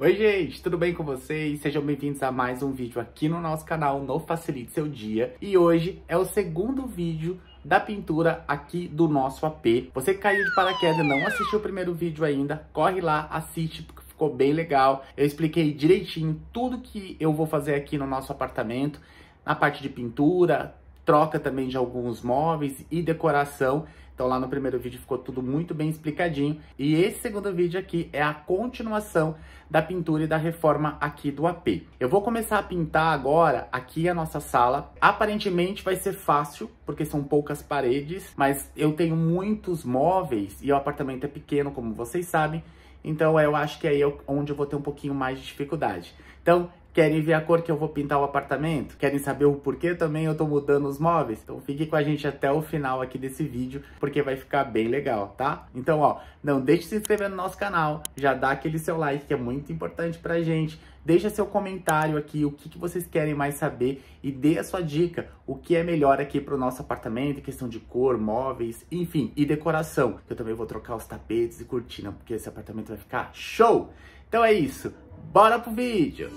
Oi gente, tudo bem com vocês? Sejam bem-vindos a mais um vídeo aqui no nosso canal, no Facilite Seu Dia. E hoje é o segundo vídeo da pintura aqui do nosso AP. Você que caiu de paraquedas não assistiu o primeiro vídeo ainda, corre lá, assiste, porque ficou bem legal. Eu expliquei direitinho tudo que eu vou fazer aqui no nosso apartamento, na parte de pintura, troca também de alguns móveis e decoração. Então lá no primeiro vídeo ficou tudo muito bem explicadinho. E esse segundo vídeo aqui é a continuação da pintura e da reforma aqui do AP. Eu vou começar a pintar agora aqui a nossa sala. Aparentemente vai ser fácil, porque são poucas paredes, mas eu tenho muitos móveis e o apartamento é pequeno, como vocês sabem. Então eu acho que aí é onde eu vou ter um pouquinho mais de dificuldade. Então Querem ver a cor que eu vou pintar o apartamento? Querem saber o porquê também eu tô mudando os móveis? Então fique com a gente até o final aqui desse vídeo, porque vai ficar bem legal, tá? Então, ó, não deixe de se inscrever no nosso canal, já dá aquele seu like que é muito importante pra gente. Deixa seu comentário aqui, o que, que vocês querem mais saber e dê a sua dica, o que é melhor aqui pro nosso apartamento, questão de cor, móveis, enfim, e decoração. Eu também vou trocar os tapetes e cortina, porque esse apartamento vai ficar show! Então é isso, bora pro vídeo!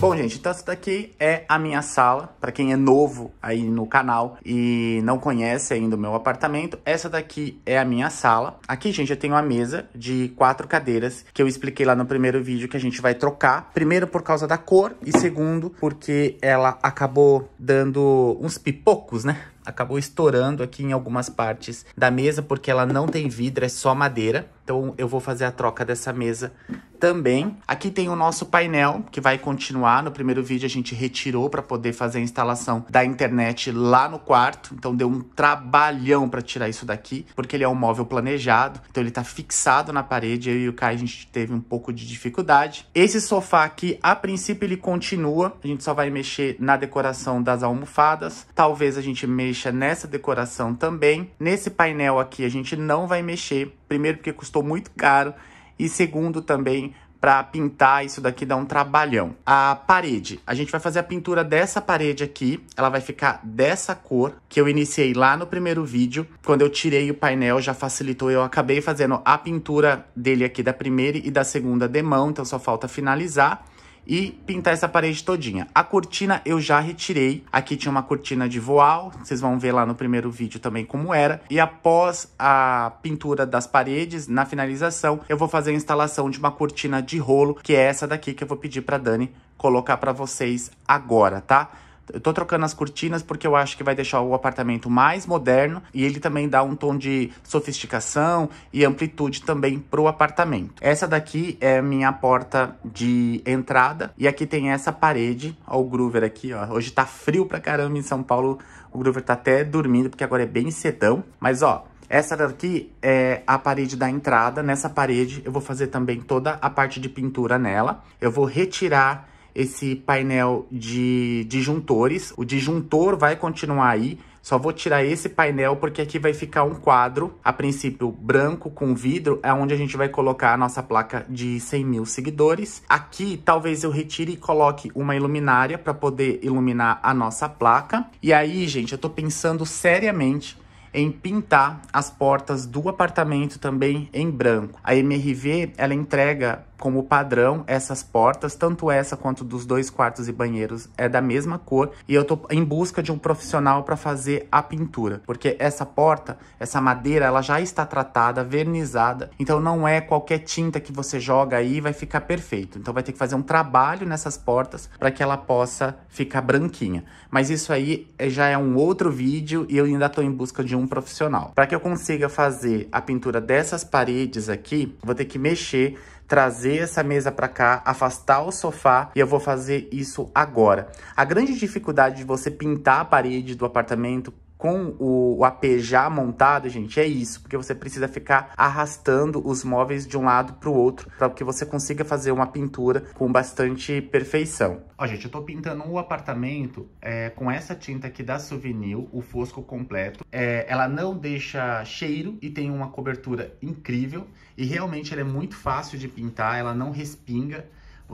Bom, gente, então essa daqui é a minha sala, para quem é novo aí no canal e não conhece ainda o meu apartamento, essa daqui é a minha sala. Aqui, gente, eu tenho uma mesa de quatro cadeiras, que eu expliquei lá no primeiro vídeo que a gente vai trocar. Primeiro por causa da cor e segundo porque ela acabou dando uns pipocos, né? acabou estourando aqui em algumas partes da mesa, porque ela não tem vidro, é só madeira. Então eu vou fazer a troca dessa mesa também. Aqui tem o nosso painel, que vai continuar. No primeiro vídeo a gente retirou para poder fazer a instalação da internet lá no quarto. Então deu um trabalhão para tirar isso daqui, porque ele é um móvel planejado. Então ele tá fixado na parede. Eu e o Kai a gente teve um pouco de dificuldade. Esse sofá aqui, a princípio ele continua. A gente só vai mexer na decoração das almofadas. Talvez a gente mexa capricha nessa decoração também. Nesse painel aqui a gente não vai mexer, primeiro porque custou muito caro e segundo também para pintar isso daqui dá um trabalhão. A parede, a gente vai fazer a pintura dessa parede aqui, ela vai ficar dessa cor que eu iniciei lá no primeiro vídeo, quando eu tirei o painel já facilitou, eu acabei fazendo a pintura dele aqui da primeira e da segunda demão, então só falta finalizar e pintar essa parede todinha. A cortina eu já retirei. Aqui tinha uma cortina de voal, vocês vão ver lá no primeiro vídeo também como era. E após a pintura das paredes, na finalização, eu vou fazer a instalação de uma cortina de rolo, que é essa daqui que eu vou pedir para Dani colocar para vocês agora, tá? Eu tô trocando as cortinas porque eu acho que vai deixar o apartamento mais moderno e ele também dá um tom de sofisticação e amplitude também pro apartamento. Essa daqui é minha porta de entrada e aqui tem essa parede, ó o Groover aqui, ó. Hoje tá frio pra caramba em São Paulo, o Groover tá até dormindo porque agora é bem cedão, mas ó, essa daqui é a parede da entrada. Nessa parede eu vou fazer também toda a parte de pintura nela. Eu vou retirar esse painel de disjuntores. O disjuntor vai continuar aí, só vou tirar esse painel porque aqui vai ficar um quadro, a princípio branco com vidro, é onde a gente vai colocar a nossa placa de 100 mil seguidores. Aqui talvez eu retire e coloque uma iluminária para poder iluminar a nossa placa. E aí, gente, eu estou pensando seriamente em pintar as portas do apartamento também em branco. A MRV, ela entrega como padrão, essas portas, tanto essa quanto dos dois quartos e banheiros, é da mesma cor. E eu tô em busca de um profissional para fazer a pintura, porque essa porta, essa madeira, ela já está tratada, vernizada. Então não é qualquer tinta que você joga aí vai ficar perfeito. Então vai ter que fazer um trabalho nessas portas para que ela possa ficar branquinha. Mas isso aí eh, já é um outro vídeo e eu ainda tô em busca de um profissional. Para que eu consiga fazer a pintura dessas paredes aqui, vou ter que mexer trazer essa mesa para cá, afastar o sofá e eu vou fazer isso agora. A grande dificuldade de você pintar a parede do apartamento com o, o AP já montado, gente, é isso, porque você precisa ficar arrastando os móveis de um lado para o outro para que você consiga fazer uma pintura com bastante perfeição. Ó, gente, eu estou pintando o um apartamento é, com essa tinta aqui da Souvenir, o fosco completo. É, ela não deixa cheiro e tem uma cobertura incrível e realmente ela é muito fácil de pintar, ela não respinga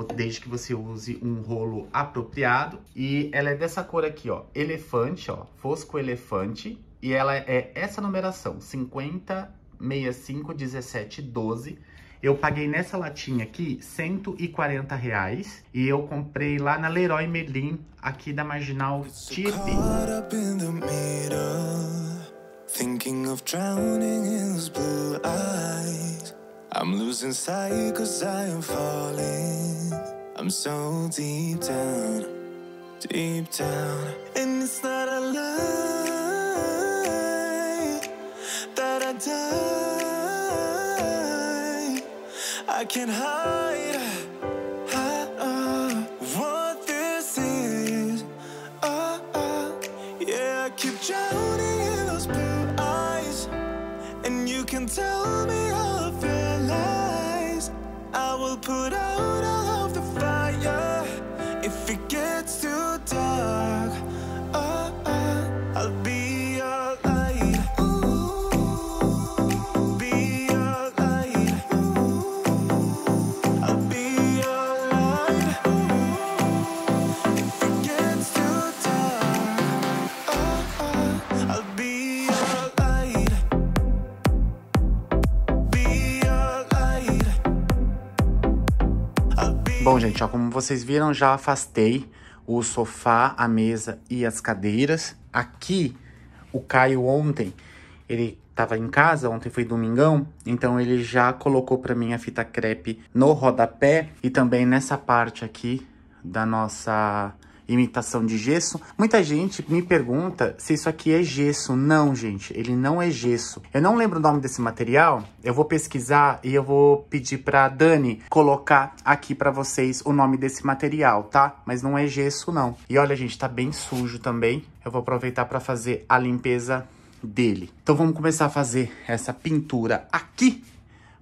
desde que você use um rolo apropriado. E ela é dessa cor aqui, ó, elefante, ó, fosco elefante. E ela é essa numeração, 12. Eu paguei nessa latinha aqui 140 reais e eu comprei lá na Leroy Merlin, aqui da Marginal Tip. Thinking of drowning in his blue eyes I'm losing sight cause I am falling. I'm so deep down, deep down. And it's not a lie that I die. I can't hide. Bom, gente, ó, como vocês viram, já afastei o sofá, a mesa e as cadeiras. Aqui, o Caio ontem, ele estava em casa, ontem foi domingão, então ele já colocou para mim a fita crepe no rodapé e também nessa parte aqui da nossa imitação de gesso. Muita gente me pergunta se isso aqui é gesso. Não, gente, ele não é gesso. Eu não lembro o nome desse material, eu vou pesquisar e eu vou pedir para Dani colocar aqui para vocês o nome desse material, tá? Mas não é gesso, não. E olha, gente, tá bem sujo também. Eu vou aproveitar para fazer a limpeza dele. Então vamos começar a fazer essa pintura aqui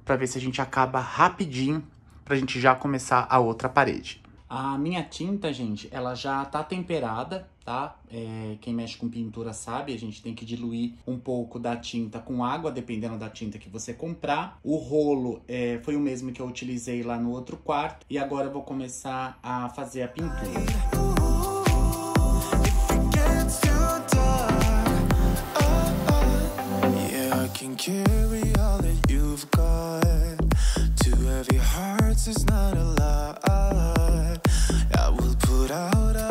para ver se a gente acaba rapidinho pra gente já começar a outra parede. A minha tinta, gente, ela já tá temperada, tá? É, quem mexe com pintura sabe, a gente tem que diluir um pouco da tinta com água, dependendo da tinta que você comprar. O rolo é, foi o mesmo que eu utilizei lá no outro quarto. E agora eu vou começar a fazer a pintura. can Too heavy hearts is not a I will put out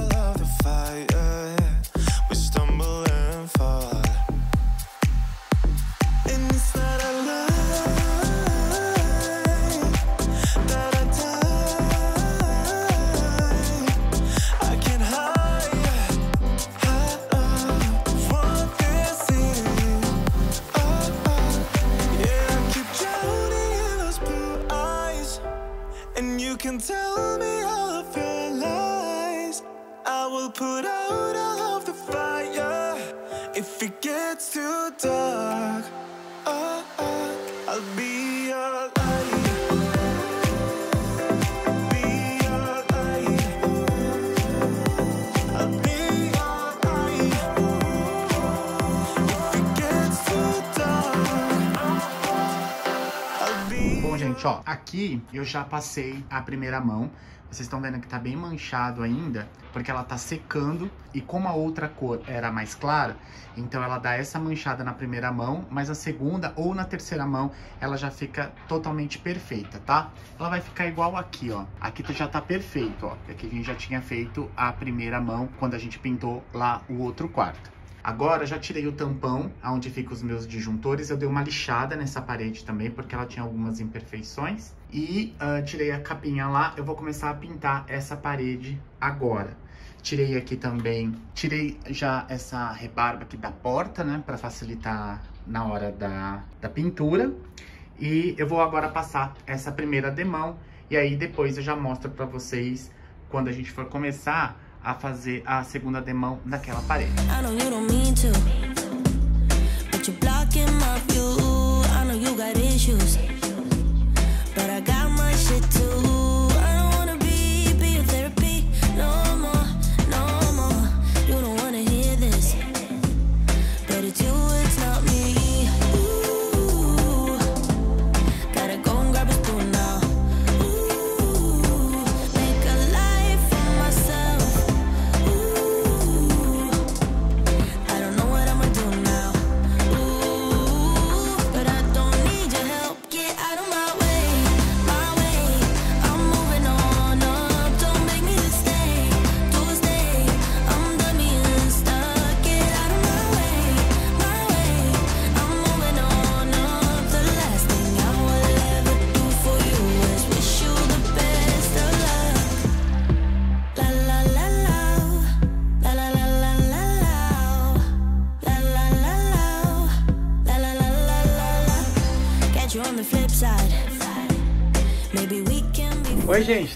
gente, ó, aqui eu já passei a primeira mão. Vocês estão vendo que tá bem manchado ainda, porque ela tá secando. E como a outra cor era mais clara, então ela dá essa manchada na primeira mão, mas na segunda ou na terceira mão ela já fica totalmente perfeita, tá? Ela vai ficar igual aqui, ó. Aqui já tá perfeito, ó. Aqui é a gente já tinha feito a primeira mão quando a gente pintou lá o outro quarto. Agora já tirei o tampão, aonde fica os meus disjuntores. Eu dei uma lixada nessa parede também, porque ela tinha algumas imperfeições. E uh, tirei a capinha lá, eu vou começar a pintar essa parede agora. Tirei aqui também, tirei já essa rebarba aqui da porta, né, para facilitar na hora da, da pintura. E eu vou agora passar essa primeira demão, e aí depois eu já mostro para vocês, quando a gente for começar, a fazer a segunda demão naquela parede. I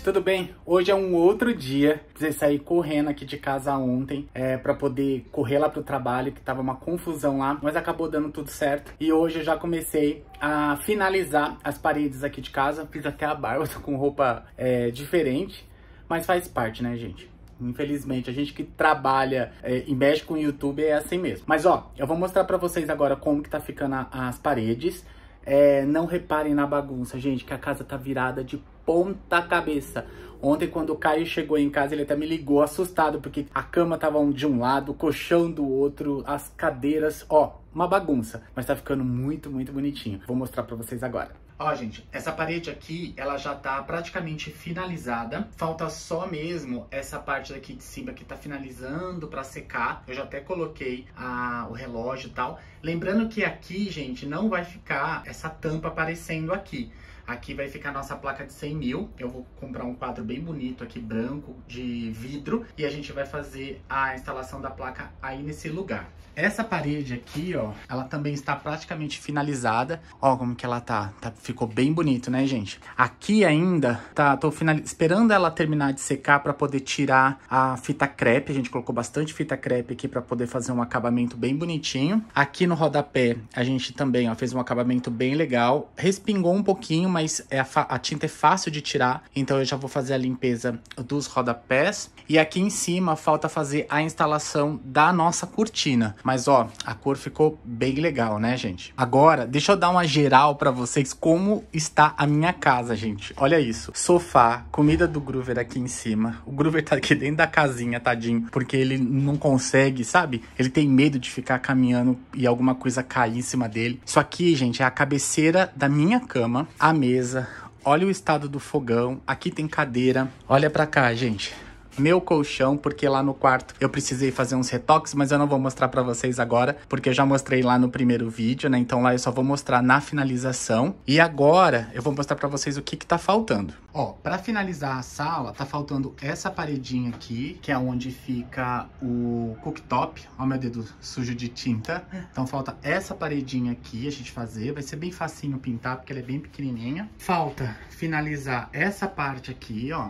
tudo bem? Hoje é um outro dia. Precisei sair correndo aqui de casa ontem é, para poder correr lá pro trabalho, que tava uma confusão lá, mas acabou dando tudo certo. E hoje eu já comecei a finalizar as paredes aqui de casa. Fiz até a barba, tô com roupa é, diferente, mas faz parte, né, gente? Infelizmente, a gente que trabalha é, e mexe com o YouTube é assim mesmo. Mas ó, eu vou mostrar para vocês agora como que tá ficando a, as paredes. É, não reparem na bagunça, gente, que a casa tá virada de ponta cabeça. Ontem, quando o Caio chegou em casa, ele até me ligou assustado, porque a cama tava de um lado, o colchão do outro, as cadeiras, ó, uma bagunça. Mas tá ficando muito, muito bonitinho. Vou mostrar pra vocês agora. Ó, gente, essa parede aqui, ela já tá praticamente finalizada. Falta só mesmo essa parte daqui de cima que tá finalizando pra secar. Eu já até coloquei a, o relógio e tal. Lembrando que aqui, gente, não vai ficar essa tampa aparecendo aqui. Aqui vai ficar nossa placa de 100 mil. Eu vou comprar um quadro bem bonito aqui, branco, de vidro. E a gente vai fazer a instalação da placa aí nesse lugar. Essa parede aqui, ó, ela também está praticamente finalizada. Ó como que ela tá. tá ficou bem bonito, né, gente? Aqui ainda, tá, tô final... esperando ela terminar de secar para poder tirar a fita crepe. A gente colocou bastante fita crepe aqui para poder fazer um acabamento bem bonitinho. Aqui no rodapé, a gente também, ó, fez um acabamento bem legal. Respingou um pouquinho, mas é a, a tinta é fácil de tirar, então eu já vou fazer a limpeza dos rodapés. E aqui em cima falta fazer a instalação da nossa cortina. Mas ó, a cor ficou bem legal, né, gente? Agora, deixa eu dar uma geral para vocês como está a minha casa, gente. Olha isso. Sofá, comida do Groover aqui em cima. O Groover tá aqui dentro da casinha, tadinho, porque ele não consegue, sabe? Ele tem medo de ficar caminhando e alguma coisa cair em cima dele. Isso aqui, gente, é a cabeceira da minha cama, a mesa mesa, olha o estado do fogão, aqui tem cadeira. Olha para cá, gente meu colchão, porque lá no quarto eu precisei fazer uns retoques, mas eu não vou mostrar para vocês agora, porque eu já mostrei lá no primeiro vídeo, né? Então lá eu só vou mostrar na finalização. E agora eu vou mostrar para vocês o que que tá faltando. Ó, para finalizar a sala, tá faltando essa paredinha aqui, que é onde fica o cooktop. Ó meu dedo sujo de tinta. É. Então falta essa paredinha aqui a gente fazer. Vai ser bem facinho pintar, porque ela é bem pequenininha. Falta finalizar essa parte aqui, ó,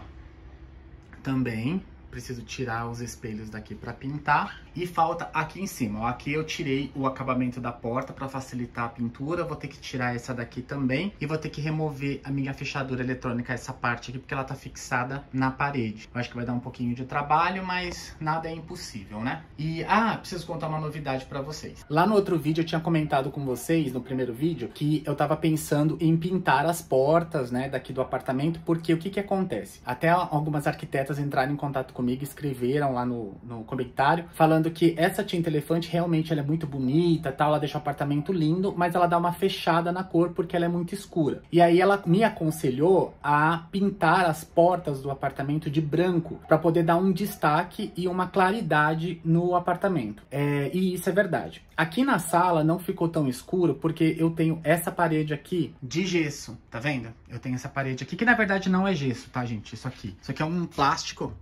também preciso tirar os espelhos daqui para pintar. E falta aqui em cima, aqui eu tirei o acabamento da porta para facilitar a pintura, vou ter que tirar essa daqui também e vou ter que remover a minha fechadura eletrônica, essa parte aqui, porque ela tá fixada na parede. Eu acho que vai dar um pouquinho de trabalho, mas nada é impossível, né? E, ah, preciso contar uma novidade para vocês. Lá no outro vídeo eu tinha comentado com vocês, no primeiro vídeo, que eu tava pensando em pintar as portas, né, daqui do apartamento, porque o que que acontece? Até algumas arquitetas entraram em contato comigo comigo escreveram lá no, no comentário, falando que essa tinta elefante realmente ela é muito bonita, tal, ela deixa o apartamento lindo, mas ela dá uma fechada na cor porque ela é muito escura. E aí ela me aconselhou a pintar as portas do apartamento de branco para poder dar um destaque e uma claridade no apartamento. É, e isso é verdade. Aqui na sala não ficou tão escuro porque eu tenho essa parede aqui de gesso, tá vendo? Eu tenho essa parede aqui que na verdade não é gesso, tá gente? Isso aqui. Isso aqui é um plástico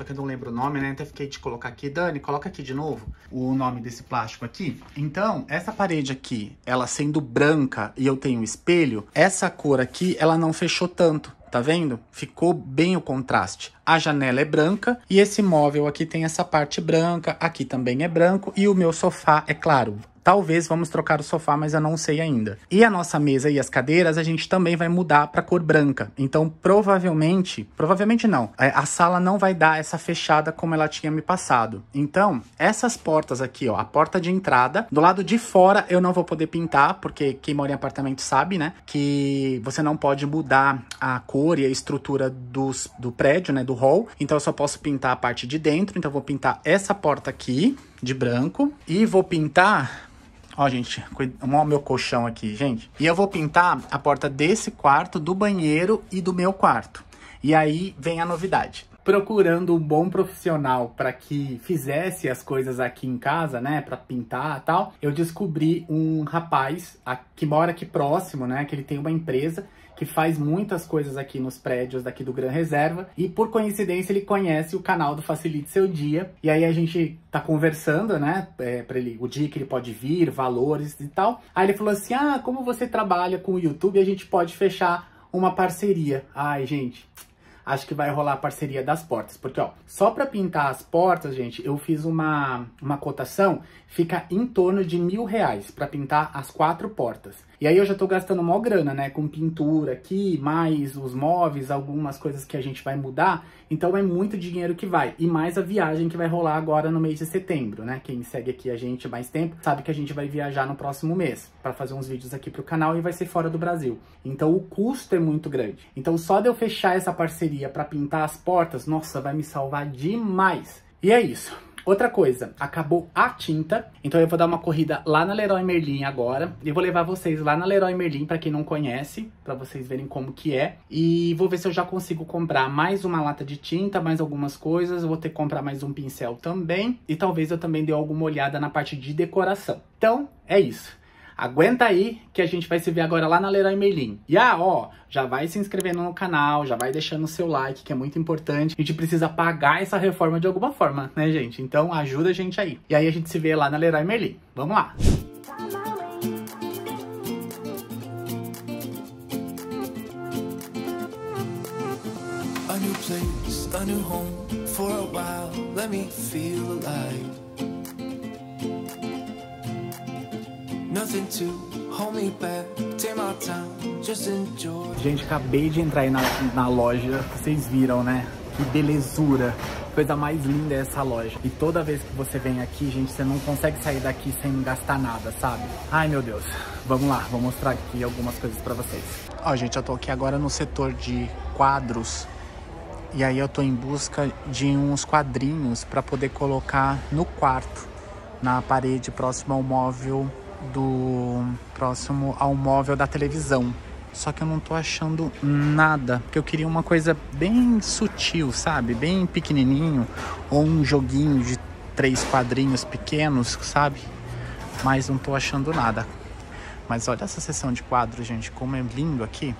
só que eu não lembro o nome, né? Até então fiquei de colocar aqui. Dani, coloca aqui de novo o nome desse plástico aqui. Então, essa parede aqui, ela sendo branca e eu tenho espelho, essa cor aqui, ela não fechou tanto. Tá vendo? Ficou bem o contraste. A janela é branca e esse móvel aqui tem essa parte branca, aqui também é branco e o meu sofá, é claro, Talvez vamos trocar o sofá, mas eu não sei ainda. E a nossa mesa e as cadeiras a gente também vai mudar para cor branca. Então, provavelmente, provavelmente não, é, a sala não vai dar essa fechada como ela tinha me passado. Então, essas portas aqui, ó, a porta de entrada, do lado de fora eu não vou poder pintar, porque quem mora em apartamento sabe, né, que você não pode mudar a cor e a estrutura dos, do prédio, né, do hall. Então, eu só posso pintar a parte de dentro. Então, eu vou pintar essa porta aqui de branco e vou pintar Ó, gente, ó meu colchão aqui, gente. E eu vou pintar a porta desse quarto, do banheiro e do meu quarto. E aí vem a novidade procurando um bom profissional para que fizesse as coisas aqui em casa, né, para pintar e tal, eu descobri um rapaz a, que mora aqui próximo, né, que ele tem uma empresa que faz muitas coisas aqui nos prédios daqui do Gran Reserva, e por coincidência ele conhece o canal do Facilite Seu Dia, e aí a gente tá conversando, né, é, para ele, o dia que ele pode vir, valores e tal. Aí ele falou assim: "Ah, como você trabalha com o YouTube, a gente pode fechar uma parceria". Ai, gente, acho que vai rolar a parceria das portas. Porque, ó, só para pintar as portas, gente, eu fiz uma, uma cotação, fica em torno de mil reais para pintar as quatro portas. E aí eu já tô gastando mó grana, né? Com pintura aqui, mais os móveis, algumas coisas que a gente vai mudar. Então é muito dinheiro que vai. E mais a viagem que vai rolar agora no mês de setembro, né? Quem segue aqui a gente mais tempo sabe que a gente vai viajar no próximo mês para fazer uns vídeos aqui pro canal e vai ser fora do Brasil. Então o custo é muito grande. Então só de eu fechar essa parceria para pintar as portas, nossa, vai me salvar demais. E é isso. Outra coisa, acabou a tinta, então eu vou dar uma corrida lá na Leroy Merlin agora. E vou levar vocês lá na Leroy Merlin, para quem não conhece, para vocês verem como que é. E vou ver se eu já consigo comprar mais uma lata de tinta, mais algumas coisas. Vou ter que comprar mais um pincel também. E talvez eu também dê alguma olhada na parte de decoração. Então, é isso. Aguenta aí que a gente vai se ver agora lá na Leroy Merlin. E ah, ó, já vai se inscrevendo no canal, já vai deixando o seu like, que é muito importante. A gente precisa pagar essa reforma de alguma forma, né, gente? Então ajuda a gente aí. E aí a gente se vê lá na Leroy Merlin. Vamos lá! A new place, a new home for a while. Let me feel alive. Gente, acabei de entrar aí na, na loja, vocês viram, né? Que belezura! Coisa mais linda é essa loja. E toda vez que você vem aqui, gente, você não consegue sair daqui sem gastar nada, sabe? Ai, meu Deus. Vamos lá, vou mostrar aqui algumas coisas pra vocês. Ó, gente, eu tô aqui agora no setor de quadros. E aí eu tô em busca de uns quadrinhos pra poder colocar no quarto, na parede próxima ao móvel do próximo ao móvel da televisão. Só que eu não tô achando nada, porque eu queria uma coisa bem sutil, sabe? Bem pequenininho ou um joguinho de três quadrinhos pequenos, sabe? Mas não tô achando nada. Mas olha essa seção de quadros, gente, como é lindo aqui.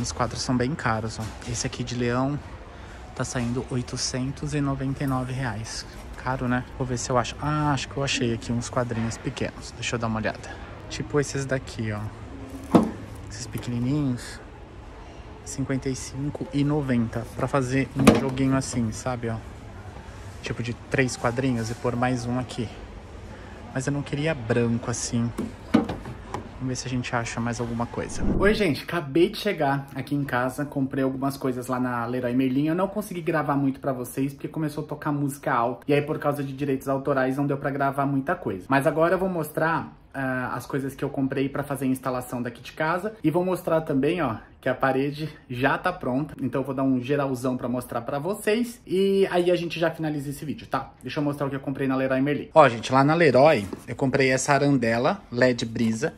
Os quadros são bem caros, ó. Esse aqui de leão tá saindo 899 reais caro, né? Vou ver se eu acho. Ah, acho que eu achei aqui uns quadrinhos pequenos. Deixa eu dar uma olhada. Tipo esses daqui, ó. Esses pequenininhos. R$55,90 e para fazer um joguinho assim, sabe, ó. Tipo de três quadrinhos e pôr mais um aqui. Mas eu não queria branco assim. Vamos ver se a gente acha mais alguma coisa. Oi, gente. Acabei de chegar aqui em casa. Comprei algumas coisas lá na Leroy Merlin. Eu não consegui gravar muito pra vocês, porque começou a tocar música alta. E aí, por causa de direitos autorais, não deu pra gravar muita coisa. Mas agora eu vou mostrar uh, as coisas que eu comprei pra fazer a instalação daqui de casa. E vou mostrar também, ó, que a parede já tá pronta. Então eu vou dar um geralzão pra mostrar pra vocês. E aí a gente já finaliza esse vídeo, tá? Deixa eu mostrar o que eu comprei na Leroy Merlin. Ó, gente, lá na Leroy, eu comprei essa arandela LED brisa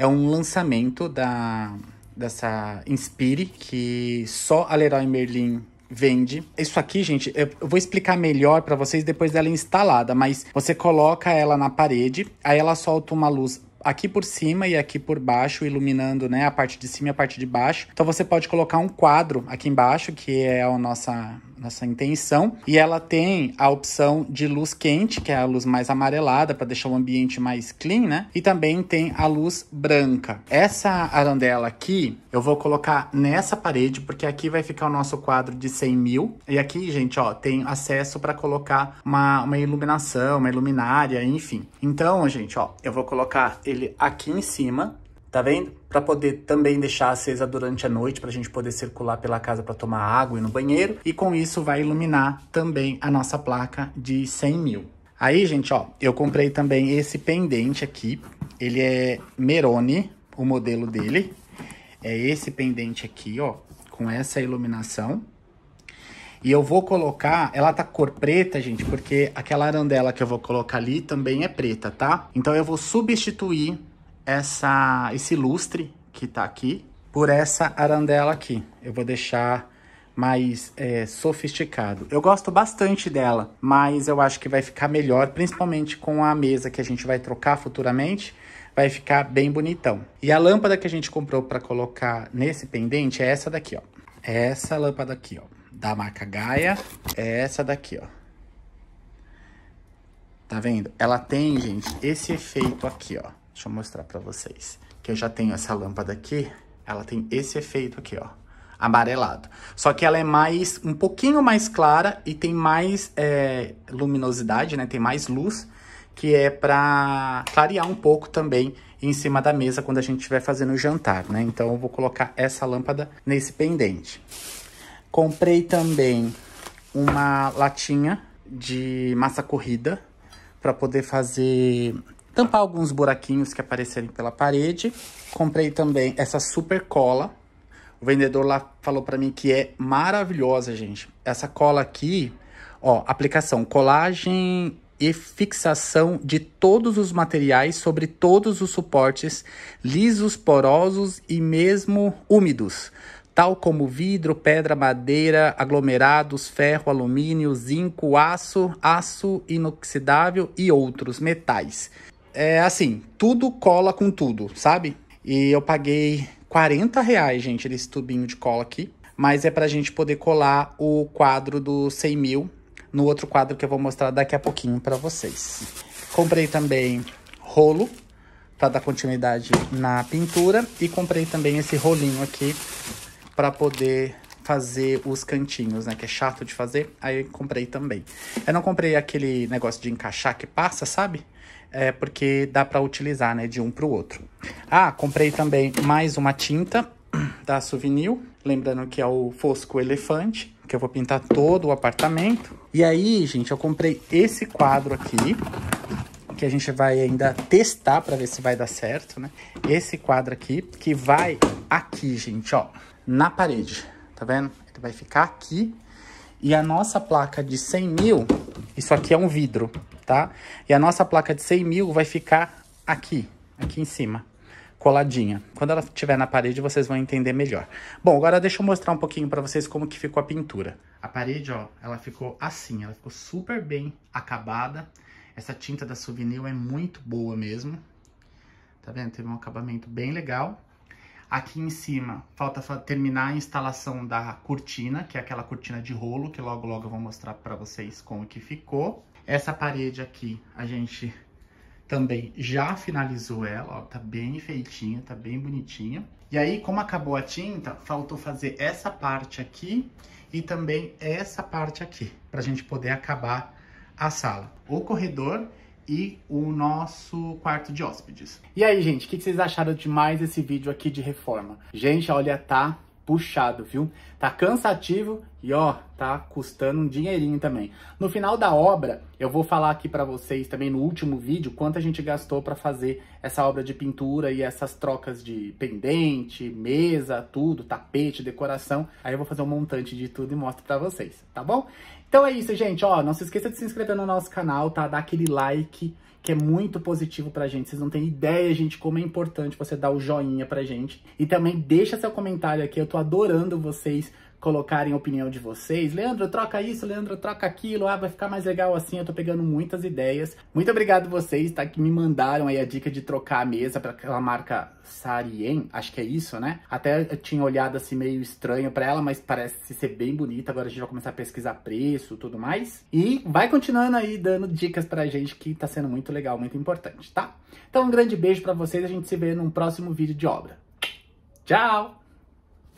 é um lançamento da, dessa Inspire, que só a Leroy Merlin vende. Isso aqui, gente, eu vou explicar melhor para vocês depois dela instalada, mas você coloca ela na parede, aí ela solta uma luz aqui por cima e aqui por baixo, iluminando né, a parte de cima e a parte de baixo. Então você pode colocar um quadro aqui embaixo, que é a nossa nessa intenção. E ela tem a opção de luz quente, que é a luz mais amarelada, para deixar o ambiente mais clean, né? E também tem a luz branca. Essa arandela aqui, eu vou colocar nessa parede, porque aqui vai ficar o nosso quadro de 100 mil. E aqui, gente, ó, tem acesso para colocar uma, uma iluminação, uma iluminária, enfim. Então, gente, ó, eu vou colocar ele aqui em cima tá vendo? Para poder também deixar acesa durante a noite, para a gente poder circular pela casa para tomar água e no banheiro. E com isso vai iluminar também a nossa placa de 100 mil. Aí, gente, ó, eu comprei também esse pendente aqui. Ele é Merone, o modelo dele. É esse pendente aqui, ó, com essa iluminação. E eu vou colocar, ela tá cor preta, gente, porque aquela arandela que eu vou colocar ali também é preta, tá? Então eu vou substituir essa, esse lustre que tá aqui por essa arandela aqui. Eu vou deixar mais é, sofisticado. Eu gosto bastante dela, mas eu acho que vai ficar melhor, principalmente com a mesa que a gente vai trocar futuramente. Vai ficar bem bonitão. E a lâmpada que a gente comprou para colocar nesse pendente é essa daqui, ó. É essa lâmpada aqui, ó. Da marca Gaia. É essa daqui, ó. Tá vendo? Ela tem, gente, esse efeito aqui, ó. Deixa eu mostrar para vocês. Que eu já tenho essa lâmpada aqui. Ela tem esse efeito aqui, ó. Amarelado. Só que ela é mais, um pouquinho mais clara e tem mais é, luminosidade, né? Tem mais luz, que é para clarear um pouco também em cima da mesa quando a gente estiver fazendo o jantar, né? Então eu vou colocar essa lâmpada nesse pendente. Comprei também uma latinha de massa corrida para poder fazer tampar alguns buraquinhos que aparecerem pela parede. Comprei também essa super cola. O vendedor lá falou para mim que é maravilhosa, gente. Essa cola aqui, ó, aplicação colagem e fixação de todos os materiais sobre todos os suportes lisos, porosos e mesmo úmidos, tal como vidro, pedra, madeira, aglomerados, ferro, alumínio, zinco, aço, aço inoxidável e outros metais é assim, tudo cola com tudo, sabe? E eu paguei 40 reais, gente, nesse tubinho de cola aqui. Mas é pra gente poder colar o quadro do 100 mil no outro quadro que eu vou mostrar daqui a pouquinho pra vocês. Comprei também rolo para dar continuidade na pintura. E comprei também esse rolinho aqui para poder fazer os cantinhos, né? Que é chato de fazer. Aí eu comprei também. Eu não comprei aquele negócio de encaixar que passa, sabe? é, porque dá para utilizar né, de um para o outro. Ah, comprei também mais uma tinta da Souvenir, lembrando que é o Fosco Elefante, que eu vou pintar todo o apartamento. E aí, gente, eu comprei esse quadro aqui, que a gente vai ainda testar para ver se vai dar certo, né? Esse quadro aqui, que vai aqui, gente, ó, na parede, tá vendo? Ele vai ficar aqui. E a nossa placa de 100 mil, isso aqui é um vidro, tá? E a nossa placa de 100 mil vai ficar aqui, aqui em cima, coladinha. Quando ela estiver na parede, vocês vão entender melhor. Bom, agora deixa eu mostrar um pouquinho para vocês como que ficou a pintura. A parede, ó, ela ficou assim, ela ficou super bem acabada. Essa tinta da Souvenir é muito boa mesmo. Tá vendo? Teve um acabamento bem legal. Aqui em cima, falta terminar a instalação da cortina, que é aquela cortina de rolo, que logo, logo eu vou mostrar para vocês como que ficou. Essa parede aqui, a gente também já finalizou ela, ó, tá bem feitinha, tá bem bonitinha. E aí, como acabou a tinta, faltou fazer essa parte aqui e também essa parte aqui, pra gente poder acabar a sala. O corredor e o nosso quarto de hóspedes. E aí, gente, o que, que vocês acharam de mais esse vídeo aqui de reforma? Gente, olha, tá puxado, viu? Tá cansativo, e ó, tá custando um dinheirinho também. No final da obra, eu vou falar aqui para vocês também no último vídeo quanto a gente gastou para fazer essa obra de pintura e essas trocas de pendente, mesa, tudo, tapete, decoração. Aí eu vou fazer um montante de tudo e mostro para vocês, tá bom? Então é isso, gente, ó, não se esqueça de se inscrever no nosso canal, tá? Dá aquele like que é muito positivo pra gente. Vocês não têm ideia, gente, como é importante você dar o joinha pra gente. E também deixa seu comentário aqui, eu tô adorando vocês colocarem a opinião de vocês. Leandro, troca isso, Leandro, troca aquilo. Ah, vai ficar mais legal assim. Eu tô pegando muitas ideias. Muito obrigado vocês, tá? Que me mandaram aí a dica de trocar a mesa para aquela marca Sarien, acho que é isso, né? Até eu tinha olhado assim meio estranho para ela, mas parece ser bem bonita. Agora a gente vai começar a pesquisar preço, tudo mais. E vai continuando aí dando dicas pra gente que tá sendo muito legal, muito importante, tá? Então um grande beijo para vocês, a gente se vê num próximo vídeo de obra. Tchau!